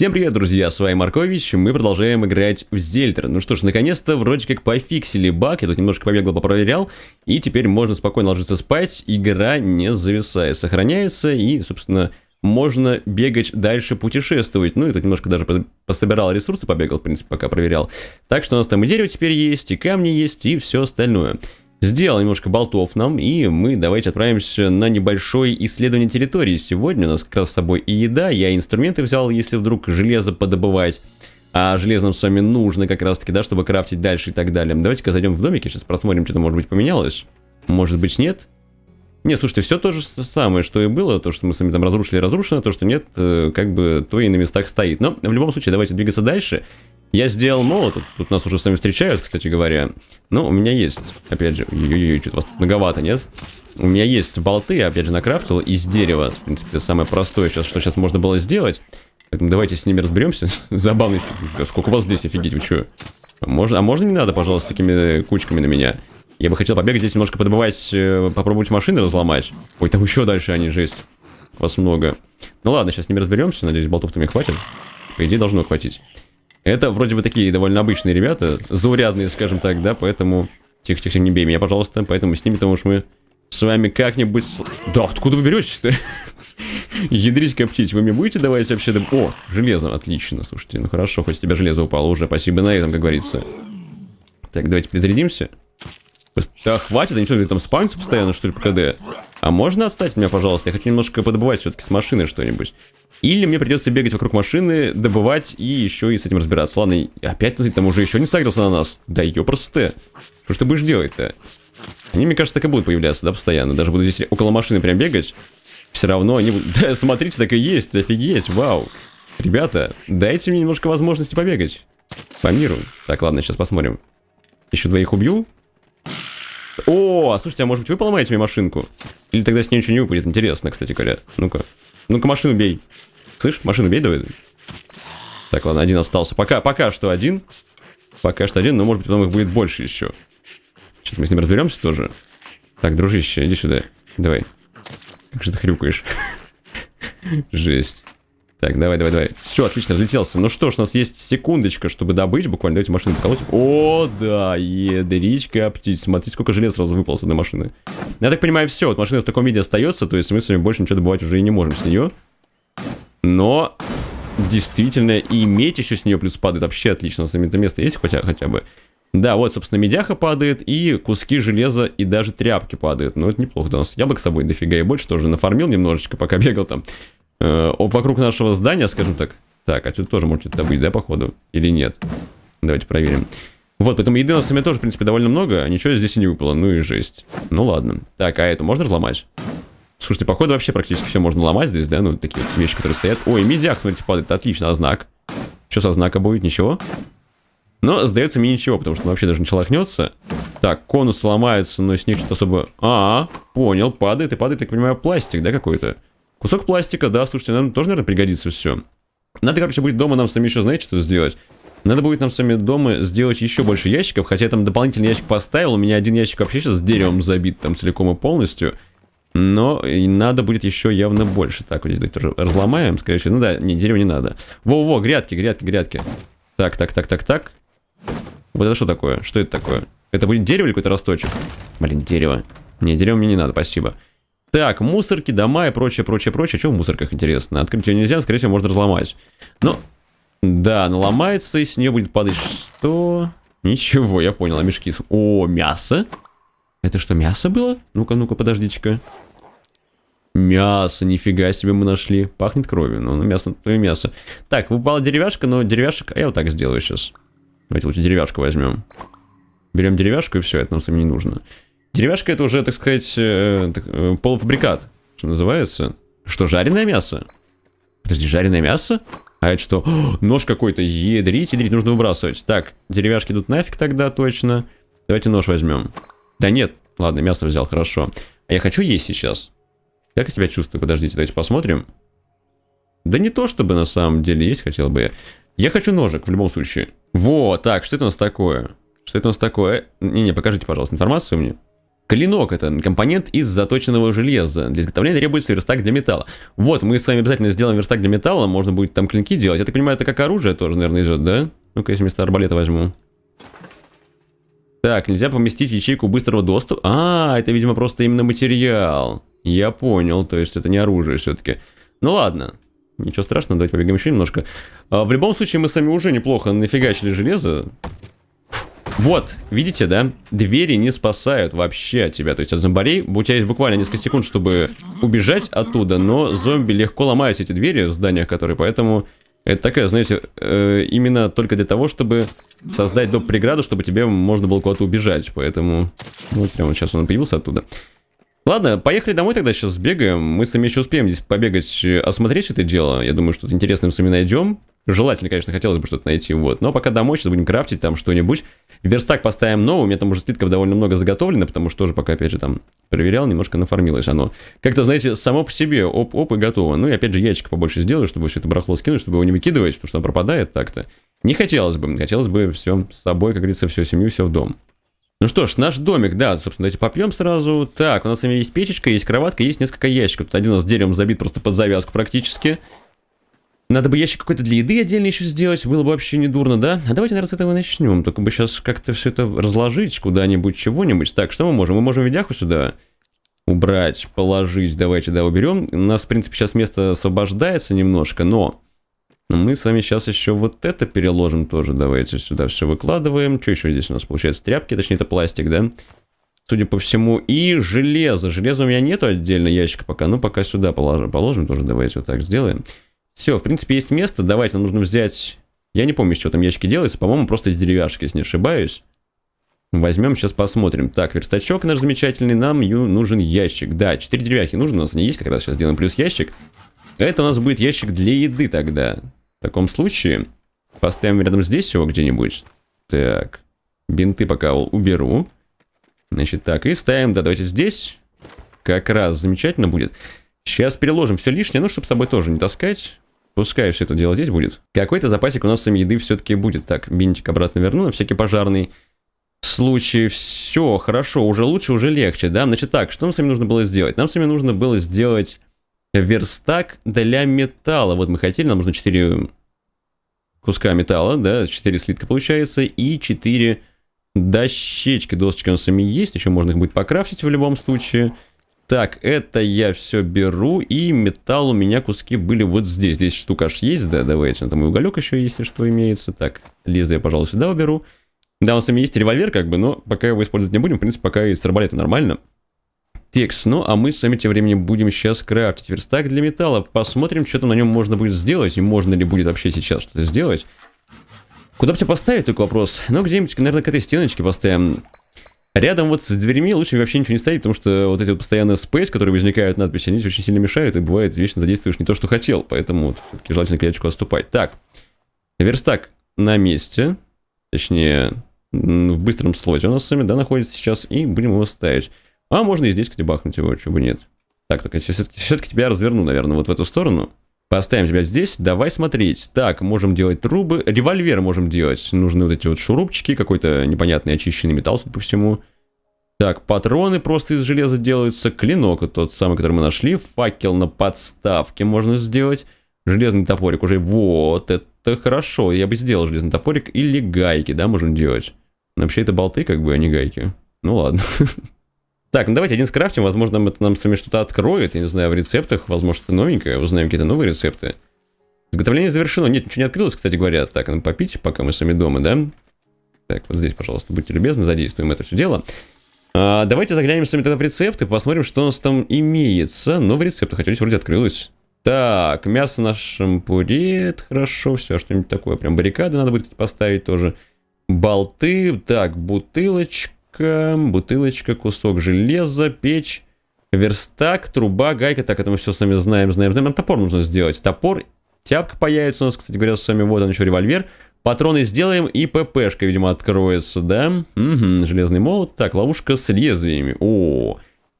Всем привет, друзья, с вами Маркович, мы продолжаем играть в Зельдер. Ну что ж, наконец-то вроде как пофиксили баг, я тут немножко побегал, попроверял, и теперь можно спокойно ложиться спать, игра не зависает, сохраняется, и, собственно, можно бегать дальше, путешествовать. Ну, и тут немножко даже пособирал ресурсы, побегал, в принципе, пока проверял. Так что у нас там и дерево теперь есть, и камни есть, и все остальное сделал немножко болтов нам, и мы давайте отправимся на небольшое исследование территории. Сегодня у нас как раз с собой и еда, я инструменты взял, если вдруг железо подобывать. А железо нам с вами нужно как раз таки, да, чтобы крафтить дальше и так далее. Давайте-ка зайдем в домики, сейчас посмотрим, что-то может быть поменялось. Может быть нет. Не, слушайте, все то же самое, что и было, то, что мы с вами там разрушили, разрушено, то, что нет, э, как бы то и на местах стоит. Но в любом случае, давайте двигаться дальше. Я сделал молот, тут, тут нас уже с вами встречают, кстати говоря. Ну, у меня есть, опять же, ой-ой-ой, что-то вас тут многовато, нет? У меня есть болты, я опять же накрафтил из дерева. В принципе, самое простое сейчас, что сейчас можно было сделать. Поэтому давайте с ними разберемся. Забавно, сколько вас здесь, офигеть, вы что? А можно, а можно не надо, пожалуйста, такими э, кучками на меня? Я бы хотел побегать здесь немножко подобывать, э, попробовать машины разломать. Ой, там еще дальше они, жесть. Вас много. Ну ладно, сейчас с ними разберемся. Надеюсь, болтов-то мне хватит. По идее, должно хватить. Это вроде бы такие довольно обычные ребята. Заурядные, скажем так, да, поэтому... Тихо-тихо, не бей меня, пожалуйста. Поэтому с ними, потому что мы с вами как-нибудь... Да, откуда вы беретесь-то? Ядрить, коптить. Вы мне будете давать вообще... О, железо, отлично, слушайте. Ну хорошо, хоть с тебя железо упало уже. Спасибо на этом, как говорится. Так, давайте перезарядимся. Да хватит, они что, там спамятся постоянно, что ли, по КД? А можно отстать от меня, пожалуйста? Я хочу немножко подобывать все-таки с машины что-нибудь. Или мне придется бегать вокруг машины, добывать и еще и с этим разбираться. Ладно, опять там уже еще не сагрился на нас. Да ее просто Что ж ты будешь делать-то? Они, мне кажется, так и будут появляться, да, постоянно. Даже буду здесь около машины прям бегать. Все равно они Да, смотрите, так и есть, офигеть, вау. Ребята, дайте мне немножко возможности побегать. По миру. Так, ладно, сейчас посмотрим. Еще двоих убью. О, слушайте, а может быть вы поломаете мне машинку? Или тогда с ней ничего не выпадет? Интересно, кстати говоря. Ну-ка. Ну-ка, машину бей. Слышь, машину бей давай. Так, ладно, один остался. Пока, пока что один. Пока что один, но может быть потом их будет больше еще. Сейчас мы с ним разберемся тоже. Так, дружище, иди сюда. Давай. Как же ты хрюкаешь? Жесть. Так, давай, давай, давай. Все, отлично, разлетелся. Ну что ж, у нас есть секундочка, чтобы добыть. Буквально давайте машину поколоть. О, да, едричка, птиц. Смотри, сколько желез сразу выпало с одной машины. Ну, я так понимаю, все. Вот машина в таком виде остается, то есть мы с вами больше ничего добывать уже и не можем с нее. Но действительно и медь еще с нее плюс падает. Вообще отлично. У нас это место есть хотя, хотя бы. Да, вот, собственно, медяха падает, и куски железа, и даже тряпки падают. Ну, это неплохо. Да, у нас яблок с собой дофига и больше тоже нафармил немножечко, пока бегал там э, вокруг нашего здания, скажем так. Так, а тут тоже может что-то быть, да, походу? Или нет? Давайте проверим. Вот, поэтому еды на самом тоже, в принципе, довольно много. А ничего здесь и не выпало. Ну и жесть. Ну ладно. Так, а эту можно разломать? Слушайте, походу вообще практически все можно ломать здесь, да? Ну, такие вещи, которые стоят. Ой, медиах, смотрите, падает. Отлично, а знак? Что со знака будет? Ничего? Но сдается мне ничего, потому что он вообще даже не шелохнется. Так, конус ломается, но с них что-то особо... А, понял, падает и падает, так понимаю, пластик, да, какой-то? Кусок пластика, да, слушайте, нам тоже, наверное, пригодится все. Надо, короче, будет дома нам с вами еще, знаете, что сделать? Надо будет нам с вами дома сделать еще больше ящиков, хотя я там дополнительный ящик поставил, у меня один ящик вообще сейчас с деревом забит там целиком и полностью. Но и надо будет еще явно больше. Так, вот здесь тоже разломаем, скорее всего. Ну да, не, дерево не надо. Во-во, грядки, грядки, грядки. Так, так, так, так, так. Вот это что такое? Что это такое? Это будет дерево или какой-то росточек? Блин, дерево. Не, дерево мне не надо, Спасибо. Так, мусорки, дома и прочее, прочее, прочее. Что в мусорках, интересно? Открыть ее нельзя, скорее всего, можно разломать. Но, да, она ломается, и с нее будет падать что? Ничего, я понял, а мешки... О, мясо? Это что, мясо было? Ну-ка, ну-ка, подождите-ка. Мясо, нифига себе мы нашли. Пахнет кровью, но ну, мясо, то и мясо. Так, выпала деревяшка, но деревяшек... А я вот так сделаю сейчас. Давайте лучше деревяшку возьмем. Берем деревяшку и все, это нам с вами не нужно. Деревяшка это уже, так сказать, э, э, полуфабрикат, что называется. Что, жареное мясо? Подожди, жареное мясо? А это что? О, нож какой-то, ядрить, ядрить, нужно выбрасывать. Так, деревяшки идут нафиг тогда, точно. Давайте нож возьмем. Да нет, ладно, мясо взял, хорошо. А я хочу есть сейчас. Как я себя чувствую? Подождите, давайте посмотрим. Да не то, чтобы на самом деле есть хотел бы я. Я хочу ножик, в любом случае. Во, так, что это у нас такое? Что это у нас такое? Не-не, покажите, пожалуйста, информацию мне. Клинок это компонент из заточенного железа. Для изготовления требуется верстак для металла. Вот, мы с вами обязательно сделаем верстак для металла, можно будет там клинки делать. Я так понимаю, это как оружие тоже, наверное, идет, да? Ну-ка, если вместо арбалета возьму. Так, нельзя поместить в ячейку быстрого доступа. А, это, видимо, просто именно материал. Я понял, то есть это не оружие все-таки. Ну ладно, ничего страшного, давайте побегаем еще немножко. А, в любом случае, мы сами уже неплохо нафигачили железо. Вот, видите, да? Двери не спасают вообще от тебя. То есть от зомбарей у тебя есть буквально несколько секунд, чтобы убежать оттуда, но зомби легко ломают эти двери в зданиях, которые... Поэтому это такая, знаете, э, именно только для того, чтобы создать доп. преграду, чтобы тебе можно было куда-то убежать. Поэтому... Ну, вот прямо сейчас он появился оттуда. Ладно, поехали домой тогда, сейчас сбегаем. Мы с вами еще успеем здесь побегать, э, осмотреть это дело. Я думаю, что-то интересное с вами найдем. Желательно, конечно, хотелось бы что-то найти, вот. Но пока домой сейчас будем крафтить там что-нибудь. Верстак поставим новый, у меня там уже слитков довольно много заготовлено, потому что тоже пока, опять же, там проверял, немножко нафармилось оно. Как-то, знаете, само по себе, оп-оп и готово. Ну и опять же ящик побольше сделаю, чтобы все это барахло скинуть, чтобы его не выкидывать, потому что оно пропадает так-то. Не хотелось бы, хотелось бы все с собой, как говорится, всю семью, все в дом. Ну что ж, наш домик, да, собственно, давайте попьем сразу. Так, у нас с вами есть печечка, есть кроватка, есть несколько ящиков. Тут один у нас деревом забит просто под завязку практически. Надо бы ящик какой-то для еды отдельно еще сделать, было бы вообще не дурно, да? А давайте, наверное, с этого начнем. Только бы сейчас как-то все это разложить куда-нибудь, чего-нибудь. Так, что мы можем? Мы можем видяху сюда убрать, положить. Давайте, да, уберем. У нас, в принципе, сейчас место освобождается немножко, но... Мы с вами сейчас еще вот это переложим тоже. Давайте сюда все выкладываем. Что еще здесь у нас получается? Тряпки, точнее, это пластик, да? Судя по всему. И железо. Железа у меня нету отдельно ящика пока. Ну, пока сюда положим, положим тоже. Давайте вот так сделаем. Все, в принципе, есть место. Давайте, нам нужно взять... Я не помню, что там ящики делаются. По-моему, просто из деревяшки, если не ошибаюсь. Возьмем, сейчас посмотрим. Так, верстачок наш замечательный. Нам нужен ящик. Да, 4 деревяхи нужно. У нас не есть как раз. Сейчас сделаем плюс ящик. Это у нас будет ящик для еды тогда. В таком случае... Поставим рядом здесь его где-нибудь. Так. Бинты пока уберу. Значит, так. И ставим, да, давайте здесь. Как раз замечательно будет. Сейчас переложим все лишнее, ну, чтобы с собой тоже не таскать. Пускай все это дело здесь будет. Какой-то запасик у нас сами еды все-таки будет. Так, бинтик обратно верну на всякий пожарный случай. Все, хорошо, уже лучше, уже легче, да? Значит так, что нам с вами нужно было сделать? Нам с вами нужно было сделать верстак для металла. Вот мы хотели, нам нужно 4 куска металла, да, 4 слитка получается, и 4 дощечки. Досочки у нас сами есть, еще можно их будет покрафтить в любом случае. Так, это я все беру. И металл у меня куски были вот здесь. Здесь штука аж есть, да, давайте. Ну, там и уголек еще, есть, если что, имеется. Так, Лиза, я, пожалуй, сюда уберу. Да, у нас с вами есть револьвер, как бы, но пока его использовать не будем. В принципе, пока и с арбалетом нормально. Текст. Ну, а мы с вами тем временем будем сейчас крафтить верстак для металла. Посмотрим, что там на нем можно будет сделать. И можно ли будет вообще сейчас что-то сделать. Куда бы тебя поставить, только вопрос. Ну, где-нибудь, наверное, к этой стеночке поставим. Рядом вот с дверьми лучше вообще ничего не ставить, потому что вот эти вот постоянные спейс, которые возникают надписи, они очень сильно мешают, и бывает, вечно задействуешь не то, что хотел, поэтому вот, все-таки желательно клеточку отступать. Так, верстак на месте, точнее, в быстром слоте у нас с вами, да, находится сейчас, и будем его ставить. А можно и здесь, кстати, бахнуть его, чего бы нет. Так, только все-таки все, все -таки тебя разверну, наверное, вот в эту сторону. Поставим тебя здесь, давай смотреть. Так, можем делать трубы, револьвер можем делать. Нужны вот эти вот шурупчики, какой-то непонятный очищенный металл, судя по всему. Так, патроны просто из железа делаются, клинок вот тот самый, который мы нашли, факел на подставке можно сделать, железный топорик уже, вот, это хорошо, я бы сделал железный топорик или гайки, да, можем делать. Но вообще это болты как бы, а не гайки. Ну ладно. Так, ну давайте один скрафтим, возможно, это нам с вами что-то откроет, я не знаю, в рецептах, возможно, что новенькое, узнаем какие-то новые рецепты. Изготовление завершено. Нет, ничего не открылось, кстати говоря. Так, нам ну попить, пока мы сами дома, да? Так, вот здесь, пожалуйста, будьте любезны, задействуем это все дело. А, давайте заглянем с вами тогда в рецепты, посмотрим, что у нас там имеется. Но в рецептах, хотя здесь вроде открылось. Так, мясо на шампуре, это хорошо, все, что-нибудь такое. Прям баррикады надо будет поставить тоже. Болты, так, бутылочка бутылочка, кусок железа, печь, верстак, труба, гайка. Так, это мы все с вами знаем, знаем, знаем. Топор нужно сделать. Топор, тяпка появится у нас, кстати говоря, с вами. Вот он еще револьвер. Патроны сделаем и ППшка, видимо, откроется, да? Угу, железный молот. Так, ловушка с лезвиями. О,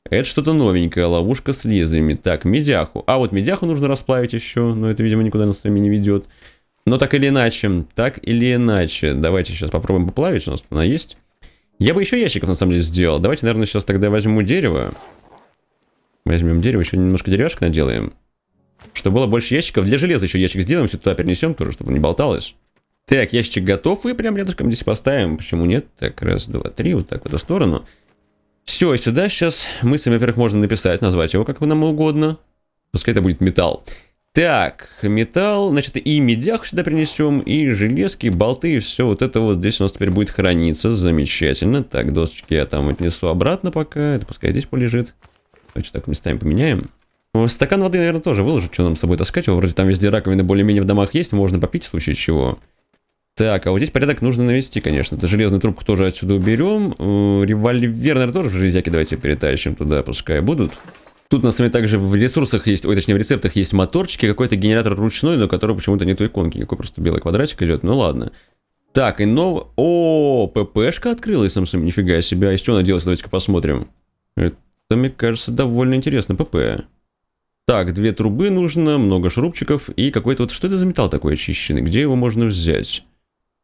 это что-то новенькое, ловушка с лезвиями. Так, медяху. А вот медяху нужно расплавить еще, но это, видимо, никуда нас с вами не ведет. Но так или иначе, так или иначе. Давайте сейчас попробуем поплавить, у нас она есть. Я бы еще ящиков, на самом деле, сделал. Давайте, наверное, сейчас тогда возьму дерево. Возьмем дерево, еще немножко деревяшек наделаем. Чтобы было больше ящиков. Для железа еще ящик сделаем, все туда перенесем тоже, чтобы не болталось. Так, ящик готов, и прям рядышком здесь поставим. Почему нет? Так, раз, два, три, вот так вот в эту сторону. Все, сюда сейчас мы мысль, во-первых, можно написать, назвать его как нам угодно. Пускай это будет металл. Так, металл, значит, и медях сюда принесем, и железки, болты, и все вот это вот здесь у нас теперь будет храниться, замечательно. Так, досочки я там отнесу обратно пока, это пускай здесь полежит. Давайте так местами поменяем. Стакан воды, наверное, тоже выложу, что нам с собой таскать, вроде там везде раковины более-менее в домах есть, можно попить в случае чего. Так, а вот здесь порядок нужно навести, конечно. Это железную трубку тоже отсюда уберем. Э, револьвер, наверное, тоже в железяки давайте перетащим туда, пускай будут. Тут, на самом деле, также в ресурсах есть, ой, точнее, в рецептах есть моторчики, какой-то генератор ручной, но который почему-то нету иконки, никакой просто белый квадратик идет, ну ладно. Так, и нов... О, ППшка открылась, Samsung, нифига себе. А из чего она делается? Давайте-ка посмотрим. Это, мне кажется, довольно интересно, ПП. Так, две трубы нужно, много шурупчиков и какой-то вот... Что это за металл такой очищенный? Где его можно взять?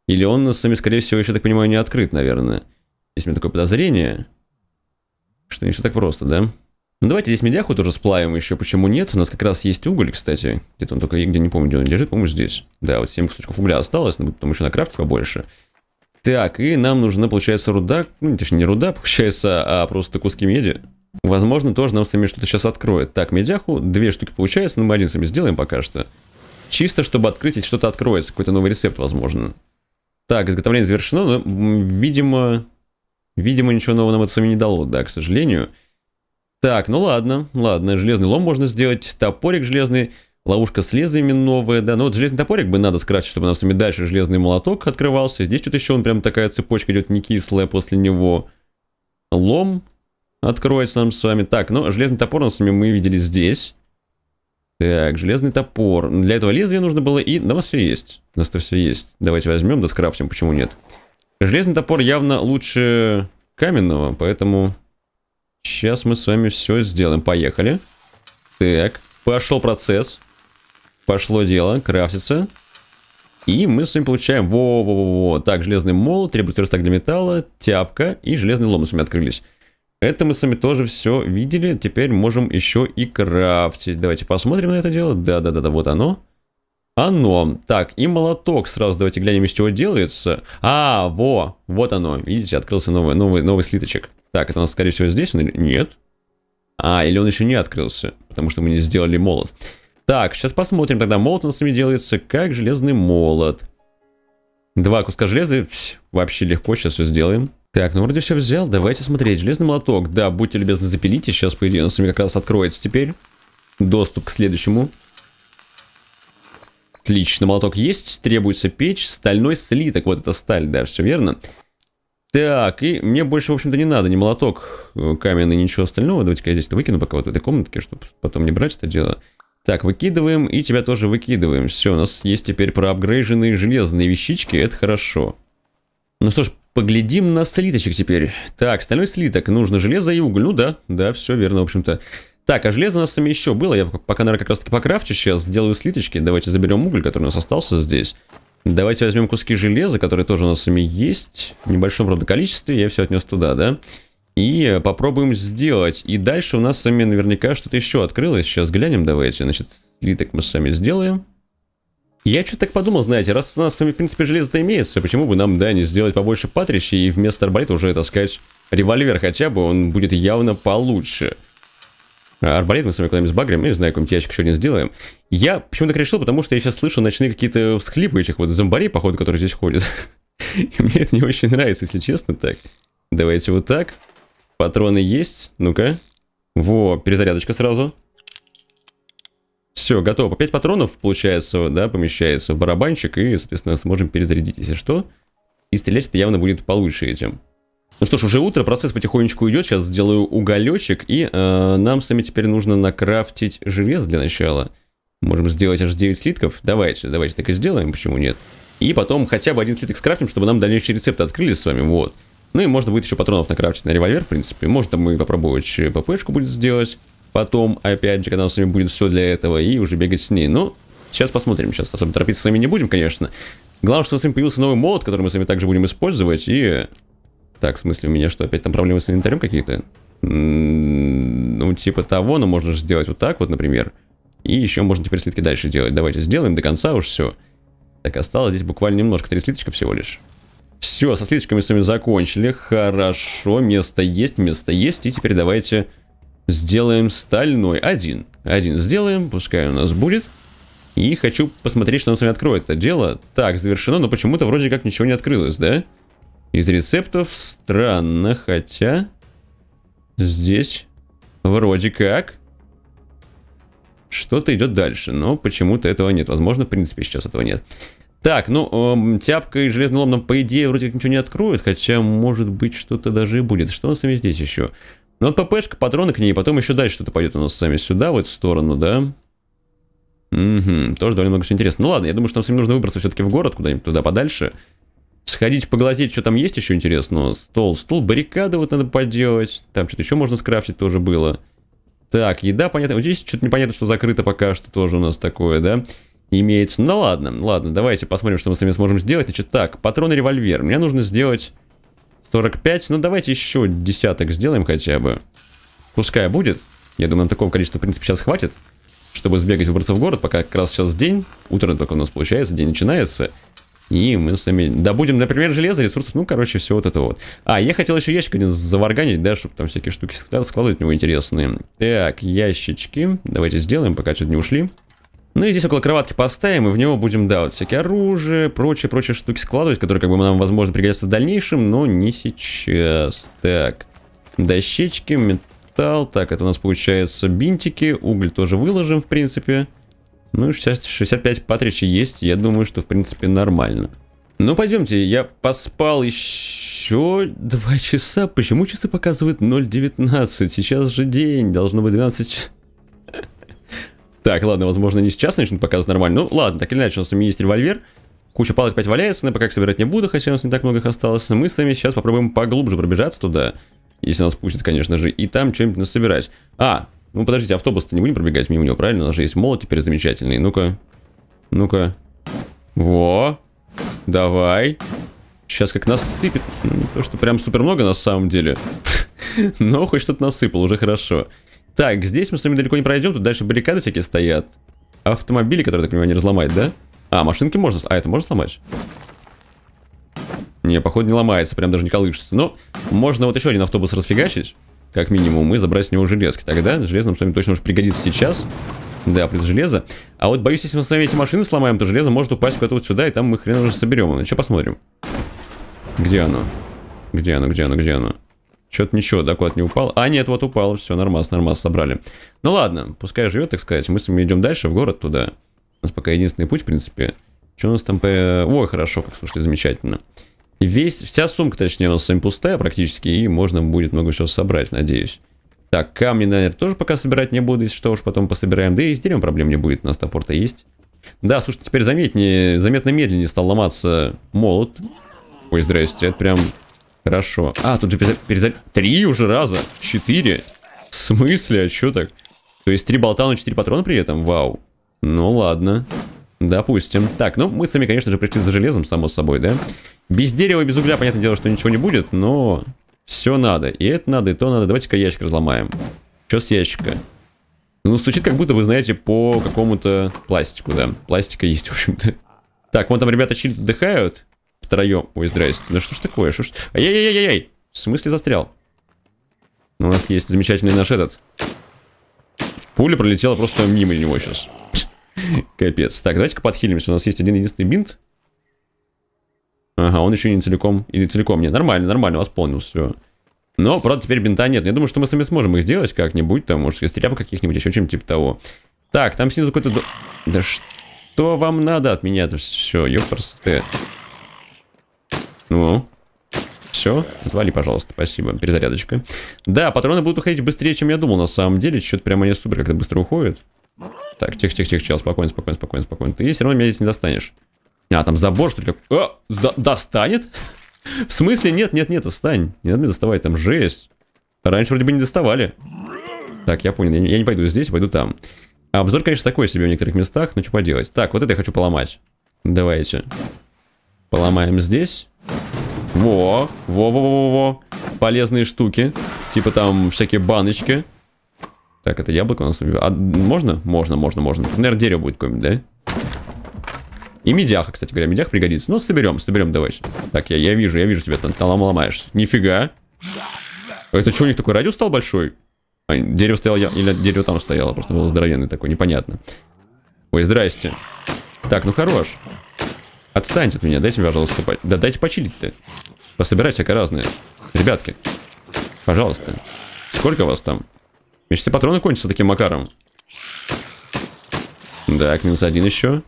Или он на сами, скорее всего, еще, так понимаю, не открыт, наверное. Есть у меня такое подозрение, что не все так просто, да? Ну, давайте здесь медяху тоже сплавим еще, почему нет? У нас как раз есть уголь, кстати. Где-то он только, где не помню, где он лежит, по-моему, здесь. Да, вот 7 кусочков угля осталось, но ну, потом еще накрафтить побольше. Так, и нам нужна, получается, руда, ну, точнее, не руда, получается, а просто куски меди. Возможно, тоже нам с вами что-то сейчас откроет. Так, медяху, две штуки получается, но мы один с вами сделаем пока что. Чисто, чтобы открыть, если что-то откроется, какой-то новый рецепт, возможно. Так, изготовление завершено, но, видимо, видимо, ничего нового нам это с вами не дало, да, к сожалению. Так, ну ладно, ладно, железный лом можно сделать, топорик железный, ловушка с лезвиями новая, да, ну вот железный топорик бы надо скрасить, чтобы у нас дальше железный молоток открывался, здесь что-то еще, он прям такая цепочка идет не кислая после него. Лом откроется нам с вами. Так, ну, железный топор у нас с вами мы видели здесь. Так, железный топор. Для этого лезвие нужно было и... Да у нас все есть. У нас-то все есть. Давайте возьмем, да скрафтим, почему нет. Железный топор явно лучше каменного, поэтому... Сейчас мы с вами все сделаем. Поехали. Так, пошел процесс. Пошло дело, крафтится. И мы с вами получаем... Во-во-во-во. Так, железный молот, требует верстак для металла, тяпка и железный лом мы с вами открылись. Это мы с вами тоже все видели. Теперь можем еще и крафтить. Давайте посмотрим на это дело. Да-да-да, вот оно. Оно. Так, и молоток сразу. Давайте глянем, из чего делается. А, во. Вот оно. Видите, открылся новый, новый, новый слиточек. Так, это у нас, скорее всего, здесь? Нет. А, или он еще не открылся, потому что мы не сделали молот. Так, сейчас посмотрим тогда. Молот у нас с вами делается как железный молот. Два куска железа. Пс, вообще легко, сейчас все сделаем. Так, ну вроде все взял. Давайте смотреть. Железный молоток. Да, будьте любезны, запилите. Сейчас, по идее, у с вами как раз откроется теперь доступ к следующему Отлично, молоток есть, требуется печь, стальной слиток, вот это сталь, да, все верно. Так, и мне больше, в общем-то, не надо, ни молоток э, каменный, ничего остального. Давайте-ка я здесь то выкину пока вот в этой комнатке, чтобы потом не брать это дело. Так, выкидываем, и тебя тоже выкидываем. Все, у нас есть теперь проапгрейженные железные вещички, это хорошо. Ну что ж, поглядим на слиточек теперь. Так, стальной слиток, нужно железо и уголь. Ну да, да, все верно, в общем-то. Так, а железо у нас с вами еще было. Я пока, наверное, как раз таки покрафчу сейчас. Сделаю слиточки. Давайте заберем уголь, который у нас остался здесь. Давайте возьмем куски железа, которые тоже у нас с вами есть. В небольшом, правда, количестве. Я все отнес туда, да? И попробуем сделать. И дальше у нас с вами наверняка что-то еще открылось. Сейчас глянем, давайте. Значит, слиток мы сами сделаем. Я что-то так подумал, знаете, раз у нас с вами, в принципе, железо имеется, почему бы нам, да, не сделать побольше патрища и вместо арбалета уже таскать револьвер хотя бы, он будет явно получше. Э, арбалет мы с вами куда-нибудь сбагрим, я не знаю, какой-нибудь ящик еще не сделаем. Я почему так решил, потому что я сейчас слышу ночные какие-то всхлипы этих вот зомбарей, походу, которые здесь ходят. И мне это не очень нравится, если честно, так. Давайте вот так. Патроны есть, ну-ка. Во, перезарядочка сразу. Все, готово. По 5 патронов, получается, да, помещается в барабанчик, и, соответственно, сможем перезарядить, если что. И стрелять это явно будет получше этим. Ну что ж, уже утро, процесс потихонечку идет. Сейчас сделаю уголечек, и э, нам с вами теперь нужно накрафтить железо для начала. Можем сделать аж 9 слитков. Давайте, давайте так и сделаем, почему нет. И потом хотя бы один слиток скрафтим, чтобы нам дальнейшие рецепты открылись с вами, вот. Ну и можно будет еще патронов накрафтить на револьвер, в принципе. Может, там мы попробовать ППшку будет сделать. Потом, опять же, когда у нас с вами будет все для этого, и уже бегать с ней. Но сейчас посмотрим, сейчас особо торопиться с вами не будем, конечно. Главное, что с вами появился новый молот, который мы с вами также будем использовать, и так, в смысле, у меня что, опять там проблемы с инвентарем какие-то? Ну, типа того, но можно же сделать вот так вот, например. И еще можно теперь слитки дальше делать. Давайте сделаем до конца уж все. Так, осталось здесь буквально немножко, три слиточка всего лишь. Все, со слиточками с вами закончили. Хорошо, место есть, место есть. И теперь давайте сделаем стальной. Один. Один сделаем, пускай у нас будет. И хочу посмотреть, что он с вами откроет это дело. Так, завершено, но почему-то вроде как ничего не открылось, да? Да. Из рецептов странно, хотя... Здесь вроде как... Что-то идет дальше, но почему-то этого нет. Возможно, в принципе, сейчас этого нет. Так, ну, эм, тяпка и железный лом нам, по идее, вроде как ничего не откроют, хотя, может быть, что-то даже и будет. Что у нас с вами здесь еще? Ну, вот ППшка, патроны к ней, потом еще дальше что-то пойдет у нас с вами сюда, в сторону, да? Угу, тоже довольно много всего интересного. Ну ладно, я думаю, что нам с вами нужно выбраться все-таки в город, куда-нибудь туда подальше сходить поглазеть, что там есть еще интересного. Стол, стул, баррикады вот надо поделать. Там что-то еще можно скрафтить тоже было. Так, еда, понятно. Вот здесь что-то непонятно, что закрыто пока что тоже у нас такое, да? Имеется. Ну ладно, ладно, давайте посмотрим, что мы с вами сможем сделать. Значит, так, патроны револьвер. Мне нужно сделать 45. Ну давайте еще десяток сделаем хотя бы. Пускай будет. Я думаю, на такого количества, в принципе, сейчас хватит чтобы сбегать выбраться в город, пока как раз сейчас день, утро только у нас получается, день начинается. И мы сами добудем, например, железо, ресурсов, ну, короче, все вот это вот. А, я хотел еще ящик один заварганить, да, чтобы там всякие штуки складывать у него интересные. Так, ящички. Давайте сделаем, пока что-то не ушли. Ну и здесь около кроватки поставим, и в него будем, да, вот всякие оружие, прочие-прочие штуки складывать, которые, как бы, нам, возможно, пригодятся в дальнейшем, но не сейчас. Так, дощечки, металл. Так, это у нас получается бинтики, уголь тоже выложим, в принципе. Ну, 60, 65 патричей есть, я думаю, что, в принципе, нормально. Ну, пойдемте, я поспал еще 2 часа. Почему часы показывают 0.19? Сейчас же день, должно быть 12... Так, ладно, возможно, не сейчас начнут показывать нормально. Ну, ладно, так или иначе, у нас есть револьвер. Куча палок опять валяется, но пока их собирать не буду, хотя у нас не так много их осталось. Мы с вами сейчас попробуем поглубже пробежаться туда, если нас пустят, конечно же, и там что-нибудь насобирать. А, ну, подождите, автобус-то не будем пробегать мимо него, правильно? У нас же есть молот теперь замечательный. Ну-ка. Ну-ка. Во. Давай. Сейчас как насыпет. Ну, не то, что прям супер много на самом деле. Но хоть что-то насыпал, уже хорошо. Так, здесь мы с вами далеко не пройдем. Тут дальше баррикады всякие стоят. Автомобили, которые, так понимаю, не разломать, да? А, машинки можно... А, это можно сломать? Не, походу не ломается, прям даже не колышется. Но ну, можно вот еще один автобус расфигачить как минимум, и забрать с него железки. Тогда железо нам с вами точно уж пригодится сейчас. Да, плюс железо. А вот боюсь, если мы с вами эти машины сломаем, то железо может упасть куда-то вот сюда, и там мы хрен уже соберем. Ну, еще посмотрим. Где оно? Где оно, где оно, где оно? Что-то ничего, да, куда-то не упал. А, нет, вот упало, все, нормально, нормально, собрали. Ну ладно, пускай живет, так сказать. Мы с вами идем дальше, в город туда. У нас пока единственный путь, в принципе. Что у нас там по... Ой, хорошо, как, слушайте, замечательно. Замечательно. Весь, вся сумка, точнее, у нас с вами пустая практически, и можно будет много всего собрать, надеюсь. Так, камни, наверное, тоже пока собирать не буду, если что уж потом пособираем. Да и с деревом проблем не будет, у нас топор-то есть. Да, слушай, теперь заметнее, заметно медленнее стал ломаться молот. Ой, здрасте, это прям хорошо. А, тут же перезаряд... Перезар... Три уже раза? Четыре? В смысле? А что так? То есть три болта, но четыре патрона при этом? Вау. Ну ладно. Допустим. Так, ну мы сами, конечно же, пришли за железом, само собой, да? Без дерева и без угля, понятное дело, что ничего не будет, но все надо. И это надо, и то надо. Давайте-ка ящик разломаем. Что с ящика? Ну, стучит как будто, вы знаете, по какому-то пластику, да. Пластика есть, в общем-то. Так, вон там ребята чили отдыхают. Втроем. Ой, здрасте. Да что ж такое? Что ж... Ай-яй-яй-яй-яй. В смысле застрял? У нас есть замечательный наш этот. Пуля пролетела просто мимо него сейчас. Капец. Так, давайте-ка подхилимся. У нас есть один единственный бинт. Ага, он еще не целиком. Или целиком. Нет, нормально, нормально, восполнил все. Но, правда, теперь бинта нет. Я думаю, что мы сами сможем их сделать как-нибудь. Там, может, из тряпок каких-нибудь, еще чем-нибудь типа того. Так, там снизу какой-то... Да что вам надо от меня? Это все, ёпрст Ну, все, отвали, пожалуйста, спасибо, перезарядочка. Да, патроны будут уходить быстрее, чем я думал, на самом деле. Что-то прямо они супер как-то быстро уходят. Так, тихо, тихо, тихо, чел, спокойно, спокойно, спокойно, спокойно. Ты все равно меня здесь не достанешь. А, там забор, что ли, как... О, э, до достанет? В смысле? Нет, нет, нет, Достань. Не надо мне доставать, там жесть. Раньше вроде бы не доставали. Так, я понял, я, я не пойду здесь, пойду там. А обзор, конечно, такой себе в некоторых местах, но что поделать. Так, вот это я хочу поломать. Давайте. Поломаем здесь. во-во-во-во-во. Полезные штуки. Типа там всякие баночки. Так, это яблоко у нас... А можно? Можно, можно, можно. Тут, наверное, дерево будет какое-нибудь, да? И медяха, кстати говоря, медях пригодится. Ну, соберем, соберем, давай. Так, я, я вижу, я вижу тебя, там, там ломаешь. Нифига. Это что, у них такой радиус стал большой? А, дерево стояло, я, или дерево там стояло, просто было здоровенное такое, непонятно. Ой, здрасте. Так, ну хорош. Отстаньте от меня, дайте, пожалуйста, по... Да дайте почилить-то. Пособирать всякое разное. Ребятки, пожалуйста. Сколько вас там? меня все патроны кончатся таким макаром. Так, минус один еще.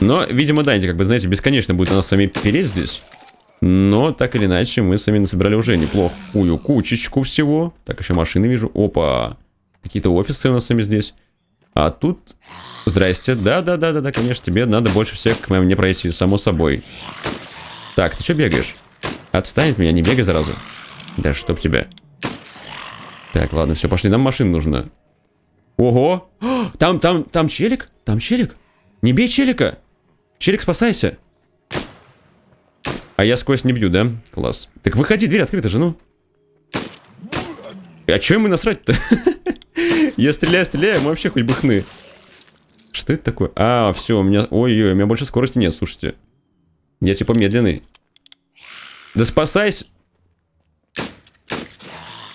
Но, видимо, да, как бы, знаете, бесконечно будет нас с вами переть здесь. Но, так или иначе, мы с вами насобирали уже неплохую кучечку всего. Так, еще машины вижу. Опа. Какие-то офисы у нас с вами здесь. А тут... Здрасте. Да-да-да-да-да, конечно, тебе надо больше всех к мне пройти, само собой. Так, ты что бегаешь? Отстань от меня, не бегай, заразу. Да чтоб тебя. Так, ладно, все, пошли. Нам машина нужна. Ого! А, там, там, там челик? Там челик? Не бей челика! Челик, спасайся! А я сквозь не бью, да? Класс. Так выходи, дверь открыта же, ну. А чё ему насрать-то? Я стреляю, стреляю, мы вообще хоть бы Что это такое? А, все, у меня... Ой-ой, у меня больше скорости нет, слушайте. Я типа медленный. Да спасайся!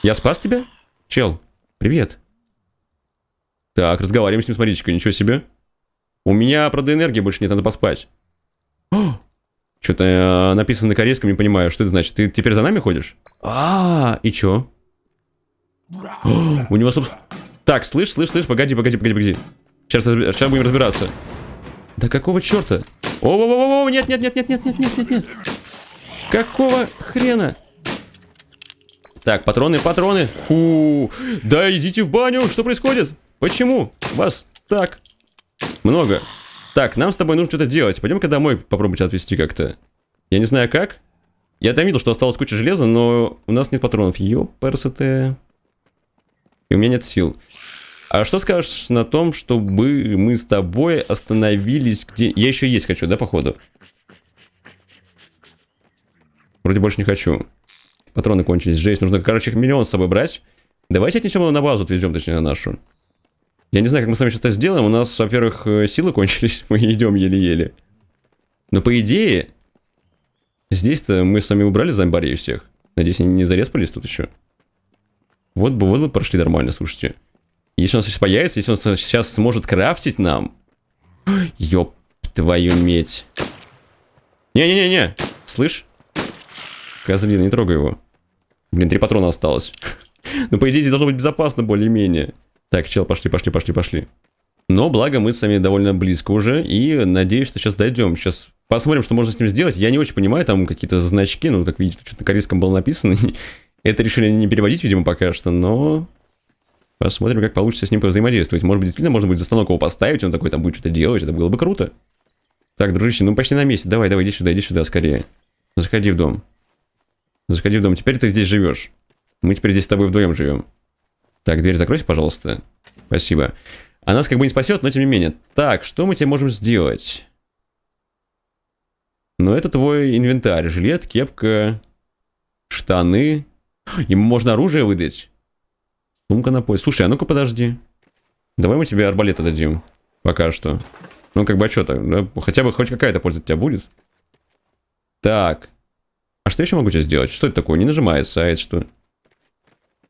Я спас тебя? Чел, привет. Так, разговариваем с ним, смотрите-ка, ничего себе. У меня, правда, энергии больше нет, надо поспать. А! Что-то э, написано на корейском, не понимаю, что это значит. Ты теперь за нами ходишь? А, -а, -а и чё? А! у него, собственно... Так, слышь, слышь, слышь, погоди, погоди, погоди, погоди. Сейчас, сейчас будем разбираться. Да какого черта? О, о, о, о, нет, нет, нет, нет, нет, нет, нет, нет, нет. Какого хрена? Так, патроны, патроны. Фу. Да, идите в баню. Что происходит? Почему? Вас так много. Так, нам с тобой нужно что-то делать. Пойдем-ка домой попробуйте отвезти как-то. Я не знаю как. Я там видел, что осталось куча железа, но у нас нет патронов. Ёпрст. И у меня нет сил. А что скажешь на том, чтобы мы с тобой остановились где... Я еще есть хочу, да, походу? Вроде больше не хочу. Патроны кончились, жесть. Нужно, короче, их миллион с собой брать. Давайте отнесем на базу, отвезем, точнее, на нашу. Я не знаю, как мы с вами сейчас это сделаем. У нас, во-первых, э, силы кончились. Мы идем еле-еле. Но по идее, здесь-то мы с вами убрали зомбарей всех. Надеюсь, они не зареспались тут еще. Вот бы вот бы прошли нормально, слушайте. Если он сейчас появится, если он сейчас сможет крафтить нам. ёп, твою медь. Не-не-не-не. Слышь? Козлин, не трогай его. Блин, три патрона осталось. ну, по идее, здесь должно быть безопасно более-менее. Так, чел, пошли, пошли, пошли, пошли. Но, благо, мы с вами довольно близко уже, и надеюсь, что сейчас дойдем. Сейчас посмотрим, что можно с ним сделать. Я не очень понимаю, там какие-то значки, ну, как видите, что-то на корейском было написано. Это решили не переводить, видимо, пока что, но... Посмотрим, как получится с ним взаимодействовать. Может быть, действительно можно будет за станок его поставить, он такой там будет что-то делать, это было бы круто. Так, дружище, ну почти на месте, давай, давай, иди сюда, иди сюда скорее. Заходи в дом. Заходи в дом. Теперь ты здесь живешь. Мы теперь здесь с тобой вдвоем живем. Так, дверь закройся, пожалуйста. Спасибо. А нас как бы не спасет, но тем не менее. Так, что мы тебе можем сделать? Ну, это твой инвентарь. Жилет, кепка, штаны. Ему можно оружие выдать. Сумка на пояс. Слушай, а ну-ка подожди. Давай мы тебе арбалет отдадим. Пока что. Ну, как бы, а что-то? Да? Хотя бы хоть какая-то польза от тебя будет. Так. А что еще могу сейчас сделать? Что это такое? Не нажимает сайт, что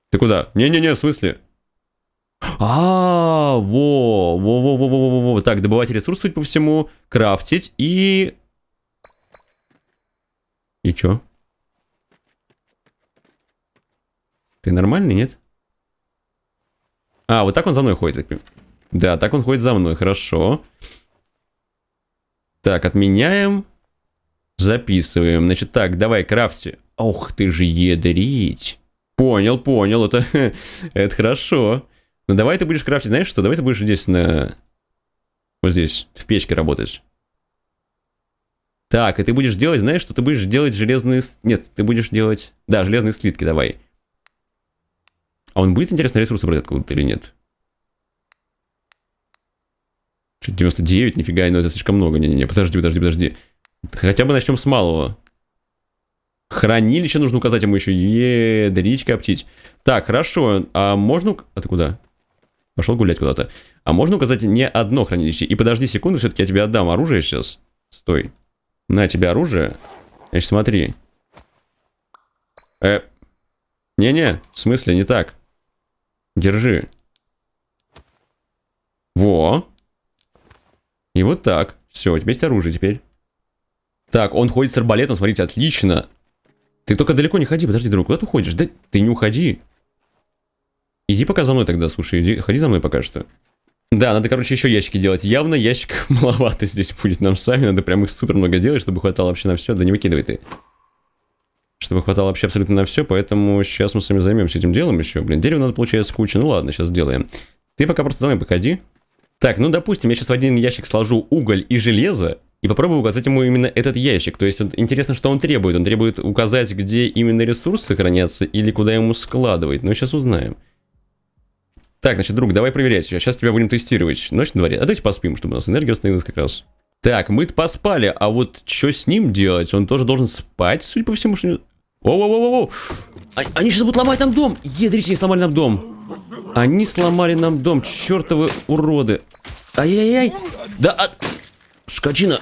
Ты куда? Не-не-не, в смысле? А, во, во, во, во, во, во, во. Так, добывать ресурс, судя по всему, крафтить и... И чё? Ты нормальный, нет? А, вот так он за мной ходит. Да, так он ходит за мной, хорошо. Так, отменяем. Записываем. Значит, так, давай, крафти. Ох ты же ядрить. Понял, понял, это, это хорошо. Ну давай ты будешь крафтить, знаешь что, давай ты будешь здесь на... Вот здесь, в печке работать. Так, и ты будешь делать, знаешь, что ты будешь делать железные... Нет, ты будешь делать... Да, железные слитки давай. А он будет, интересно, ресурсы брать откуда-то или нет? Чуть 99, нифига, но ну, это слишком много. Не-не-не, подожди, подожди, подожди. Хотя бы начнем с малого. Хранилище нужно указать ему а еще. Едрить, коптить. Так, хорошо. А можно... А ты куда? Пошел гулять куда-то. А можно указать не одно хранилище? И подожди секунду, все-таки я тебе отдам оружие сейчас. Стой. На тебе оружие. Значит, смотри. Э. Не-не, в смысле, не так. Держи. Во. И вот так. Все, у тебя есть оружие теперь. Так, он ходит с арбалетом, смотрите, отлично. Ты только далеко не ходи, подожди, друг, куда ты уходишь? Да ты не уходи. Иди пока за мной тогда, слушай, иди, ходи за мной пока что. Да, надо, короче, еще ящики делать. Явно ящик маловато здесь будет нам с вами. Надо прям их супер много делать, чтобы хватало вообще на все. Да не выкидывай ты. Чтобы хватало вообще абсолютно на все, поэтому сейчас мы с вами займемся этим делом еще. Блин, дерево надо, получается, куча. Ну ладно, сейчас сделаем. Ты пока просто за мной походи. Так, ну допустим, я сейчас в один ящик сложу уголь и железо и попробую указать ему именно этот ящик. То есть вот интересно, что он требует. Он требует указать, где именно ресурс сохранятся или куда ему складывать. Но ну, сейчас узнаем. Так, значит, друг, давай проверять. Сейчас тебя будем тестировать. Ночь на дворе. А давайте поспим, чтобы у нас энергия установилась как раз. Так, мы-то поспали, а вот что с ним делать? Он тоже должен спать, судя по всему, что... Воу-воу-воу-воу! А-, они сейчас будут ломать нам дом! Ядрить, они сломали нам дом! Они сломали нам дом, чертовы уроды! Ай-яй-яй! Да, а... Скотина.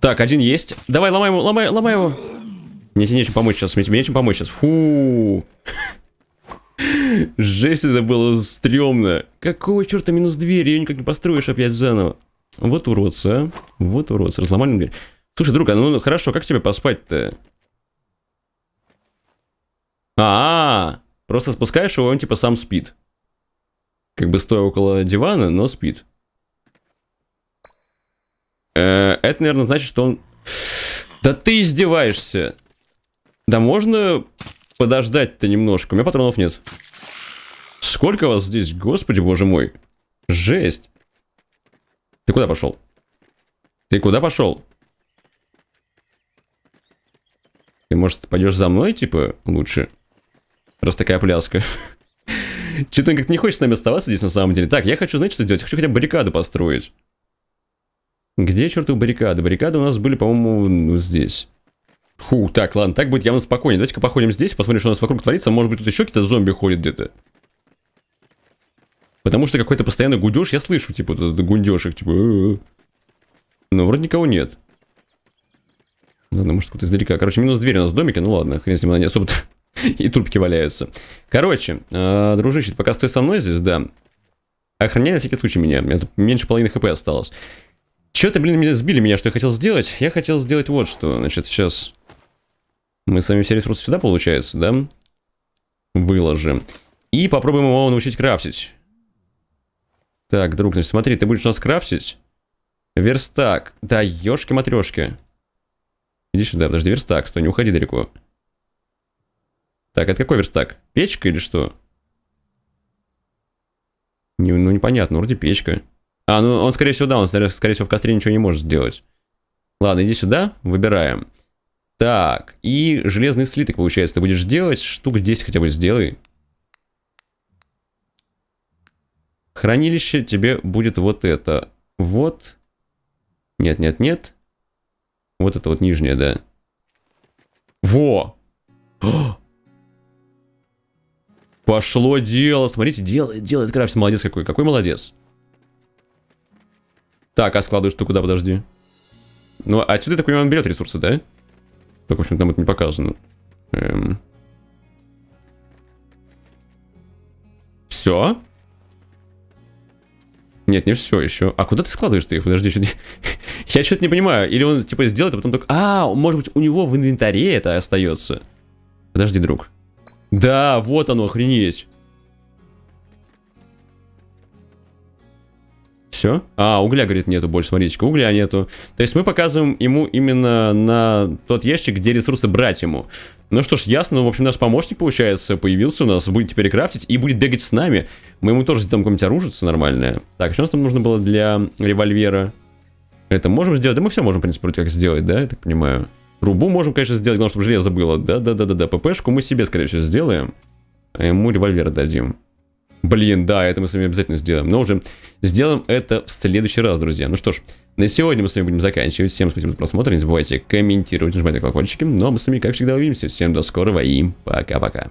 Так, один есть. Давай, ломай его, ломай, ломай его. Мне тебе нечем помочь сейчас, мне тебе нечем помочь сейчас. Фу. Жесть, это было стрёмно. Какого черта минус дверь? Ее никак не построишь опять заново. Вот уродцы, а. Вот уродцы. Разломали дверь. Слушай, друг, а ну, ну хорошо, как тебе поспать-то? А, -а, а Просто спускаешь его, он типа сам спит. Как бы стоя около дивана, но спит. Э, это, наверное, значит, что он... Да ты издеваешься. Да можно подождать-то немножко? У меня патронов нет. Сколько вас здесь? Господи, боже мой. Жесть. Ты куда пошел? Ты куда пошел? Ты, может, пойдешь за мной, типа, лучше? Раз такая пляска. Че-то он как не хочешь с нами оставаться здесь на самом деле. Так, я хочу, знаете, что делать? Хочу хотя бы баррикаду построить. Где, чертов, баррикады? Баррикады у нас были, по-моему, ну, здесь. Ху, так, ладно, так будет явно спокойнее. Давайте-ка походим здесь, посмотрим, что у нас вокруг творится. Может быть, тут еще какие-то зомби ходят где-то. Потому что какой-то постоянно гудеж, я слышу, типа, гундеж их, типа... Но вроде никого нет. Ладно, может, куда то издалека. Короче, минус дверь у нас в домике, ну ладно, хрен с ним, она не особо и трубки валяются. Короче, э, дружище, пока стой со мной здесь, да. Охраняй на всякий случай меня, у меня тут меньше половины хп осталось. Че-то, блин, меня сбили меня, что я хотел сделать. Я хотел сделать вот что. Значит, сейчас мы с вами все ресурсы сюда, получается, да? Выложим. И попробуем его научить крафтить. Так, друг, значит, смотри, ты будешь у нас крафтить. Верстак. Да, ёшки-матрёшки. Иди сюда, подожди, верстак, стой, не уходи далеко. Так, это какой верстак? Печка или что? Не, ну, непонятно, вроде печка. Печка. А, ну он, скорее всего, да, он, скорее всего, в костре ничего не может сделать. Ладно, иди сюда, выбираем. Так, и железный слиток, получается, ты будешь делать. Штук 10 хотя бы сделай. Хранилище тебе будет вот это. Вот. Нет, нет, нет. Вот это вот нижнее, да. Во! О! Пошло дело. Смотрите, делает, делает крафт. Молодец какой. Какой молодец. Так, а складываешь ты куда? подожди. Ну, а отсюда, я так понимаю, он берет ресурсы, да? Так, в общем, там это не показано. Эм... Все? Нет, не все еще. А куда ты складываешь ты их? Подожди, что я что-то не понимаю. Или он, типа, сделает, а потом только... А, может быть, у него в инвентаре это остается. Подожди, друг. Да, вот оно, охренеть. все. А, угля, говорит, нету больше, смотрите-ка, угля нету. То есть мы показываем ему именно на тот ящик, где ресурсы брать ему. Ну что ж, ясно, в общем, наш помощник, получается, появился у нас, будет теперь крафтить и будет бегать с нами. Мы ему тоже там какое-нибудь оружице нормальное. Так, что у нас там нужно было для револьвера? Это можем сделать? Да мы все можем, в принципе, вроде как сделать, да, я так понимаю. Трубу можем, конечно, сделать, главное, чтобы железо было. Да-да-да-да-да, ППшку мы себе, скорее всего, сделаем. А ему револьвер дадим. Блин, да, это мы с вами обязательно сделаем. Но уже сделаем это в следующий раз, друзья. Ну что ж, на сегодня мы с вами будем заканчивать. Всем спасибо за просмотр. Не забывайте комментировать, нажимать на колокольчики. Ну а мы с вами, как всегда, увидимся. Всем до скорого и пока-пока.